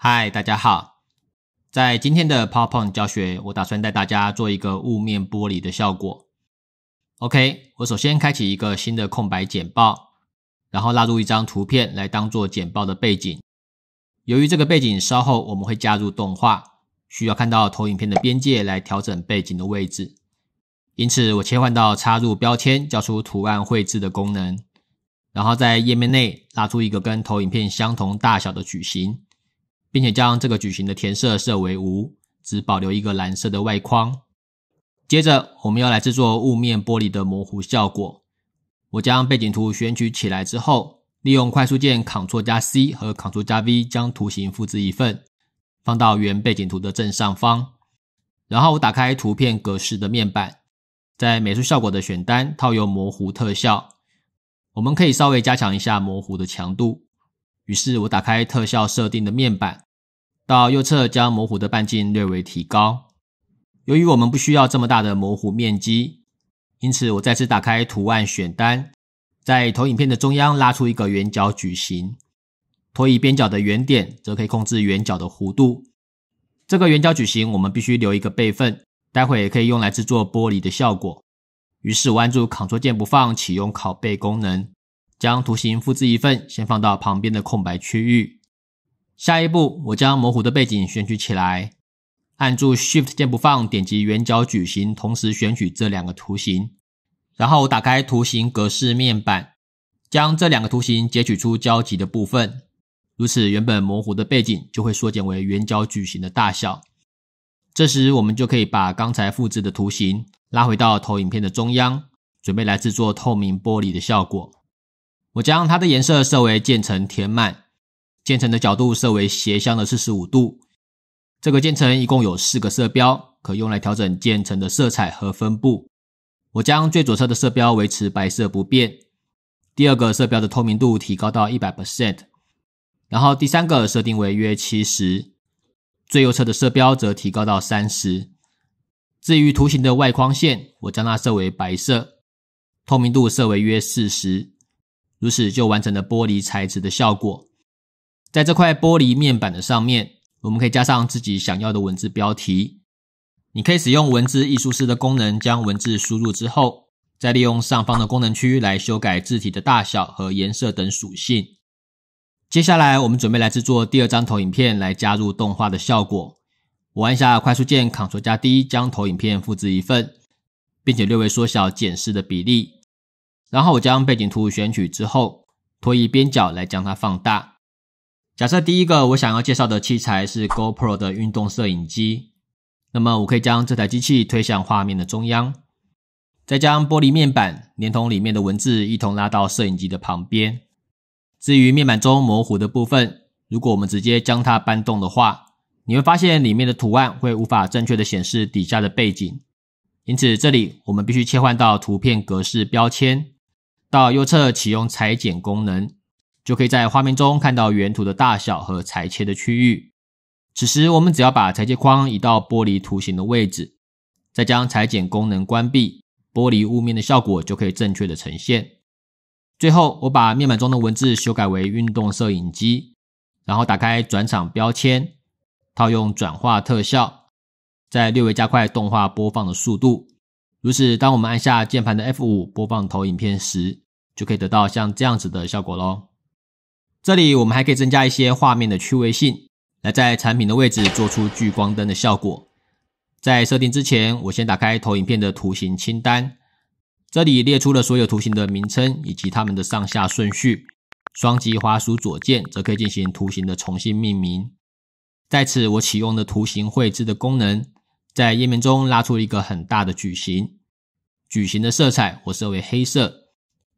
嗨，大家好！在今天的 PowerPoint 教学，我打算带大家做一个雾面玻璃的效果。OK，我首先开启一个新的空白简报，然后拉入一张图片来当做简报的背景。由于这个背景稍后我们会加入动画，需要看到投影片的边界来调整背景的位置，因此我切换到插入标签，叫出图案绘制的功能，然后在页面内拉出一个跟投影片相同大小的矩形。并且将这个矩形的填色设为无，只保留一个蓝色的外框。接着，我们要来制作雾面玻璃的模糊效果。我将背景图选取起来之后，利用快速键 Ctrl 加 C 和 Ctrl 加 V 将图形复制一份，放到原背景图的正上方。然后，我打开图片格式的面板，在美术效果的选单套用模糊特效。我们可以稍微加强一下模糊的强度。于是我打开特效设定的面板，到右侧将模糊的半径略微提高。由于我们不需要这么大的模糊面积，因此我再次打开图案选单，在投影片的中央拉出一个圆角矩形。拖移边角的圆点则可以控制圆角的弧度。这个圆角矩形我们必须留一个备份，待会也可以用来制作玻璃的效果。于是我按住 Ctrl 键不放，启用拷贝功能。将图形复制一份，先放到旁边的空白区域。下一步，我将模糊的背景选取起来，按住 Shift 键不放，点击圆角矩形，同时选取这两个图形。然后打开图形格式面板，将这两个图形截取出交集的部分。如此，原本模糊的背景就会缩减为圆角矩形的大小。这时，我们就可以把刚才复制的图形拉回到投影片的中央，准备来制作透明玻璃的效果。我将它的颜色设为渐层填满，渐层的角度设为斜向的四十五度。这个渐层一共有四个色标，可用来调整渐层的色彩和分布。我将最左侧的色标维持白色不变，第二个色标的透明度提高到一百 percent，然后第三个设定为约七十，最右侧的色标则提高到三十。至于图形的外框线，我将它设为白色，透明度设为约四十。如此就完成了玻璃材质的效果。在这块玻璃面板的上面，我们可以加上自己想要的文字标题。你可以使用文字艺术师的功能将文字输入之后，再利用上方的功能区来修改字体的大小和颜色等属性。接下来，我们准备来制作第二张投影片来加入动画的效果。我按下快速键 Ctrl 加 D 将投影片复制一份，并且略微缩小剪视的比例。然后我将背景图选取之后，拖移边角来将它放大。假设第一个我想要介绍的器材是 GoPro 的运动摄影机，那么我可以将这台机器推向画面的中央，再将玻璃面板连同里面的文字一同拉到摄影机的旁边。至于面板中模糊的部分，如果我们直接将它搬动的话，你会发现里面的图案会无法正确的显示底下的背景。因此，这里我们必须切换到图片格式标签。到右侧启用裁剪功能，就可以在画面中看到原图的大小和裁切的区域。此时，我们只要把裁切框移到玻璃图形的位置，再将裁剪功能关闭，玻璃雾面的效果就可以正确的呈现。最后，我把面板中的文字修改为“运动摄影机”，然后打开转场标签，套用转化特效，再略微加快动画播放的速度。如此，当我们按下键盘的 F5 播放投影片时，就可以得到像这样子的效果喽。这里我们还可以增加一些画面的趣味性，来在产品的位置做出聚光灯的效果。在设定之前，我先打开投影片的图形清单，这里列出了所有图形的名称以及它们的上下顺序。双击滑鼠左键则可以进行图形的重新命名。在此，我启用了图形绘制的功能。在页面中拉出一个很大的矩形，矩形的色彩我设为黑色。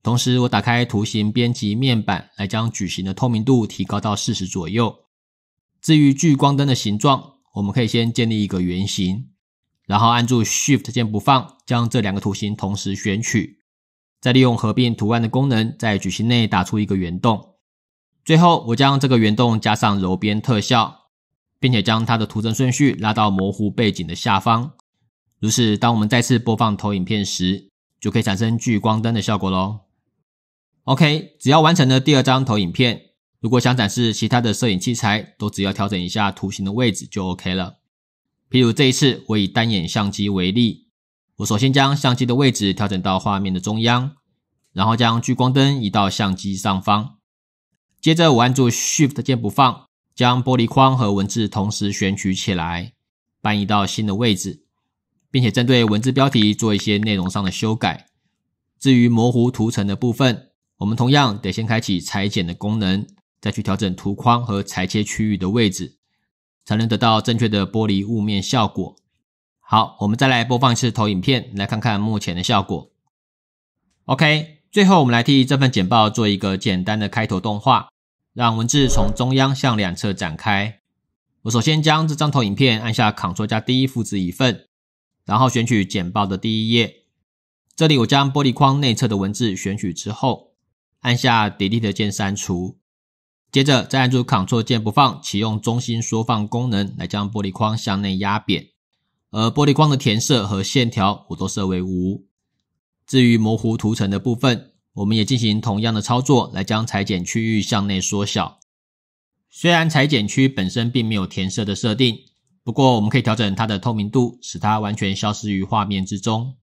同时，我打开图形编辑面板来将矩形的透明度提高到四十左右。至于聚光灯的形状，我们可以先建立一个圆形，然后按住 Shift 键不放，将这两个图形同时选取，再利用合并图案的功能，在矩形内打出一个圆洞。最后，我将这个圆洞加上柔边特效。并且将它的图层顺序拉到模糊背景的下方，如此，当我们再次播放投影片时，就可以产生聚光灯的效果喽。OK，只要完成了第二张投影片，如果想展示其他的摄影器材，都只要调整一下图形的位置就 OK 了。譬如这一次，我以单眼相机为例，我首先将相机的位置调整到画面的中央，然后将聚光灯移到相机上方，接着我按住 Shift 键不放。将玻璃框和文字同时选取起来，搬移到新的位置，并且针对文字标题做一些内容上的修改。至于模糊图层的部分，我们同样得先开启裁剪的功能，再去调整图框和裁切区域的位置，才能得到正确的玻璃雾面效果。好，我们再来播放一次投影片，来看看目前的效果。OK，最后我们来替这份简报做一个简单的开头动画。让文字从中央向两侧展开。我首先将这张投影片按下 Ctrl 加 D 复制一份，然后选取剪报的第一页。这里我将玻璃框内侧的文字选取之后，按下 Delete 键删除。接着再按住 Ctrl 键不放，启用中心缩放功能来将玻璃框向内压扁。而玻璃框的填色和线条我都设为无。至于模糊图层的部分，我们也进行同样的操作，来将裁剪区域向内缩小。虽然裁剪区本身并没有填色的设定，不过我们可以调整它的透明度，使它完全消失于画面之中。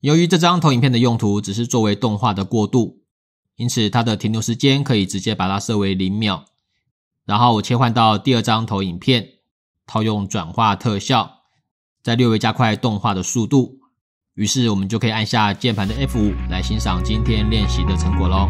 由于这张投影片的用途只是作为动画的过渡，因此它的停留时间可以直接把它设为零秒。然后我切换到第二张投影片，套用转化特效，再略微加快动画的速度。于是，我们就可以按下键盘的 F 五来欣赏今天练习的成果喽。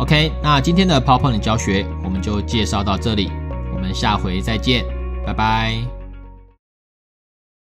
OK，那今天的 PowerPoint 教学我们就介绍到这里，我们下回再见，拜拜。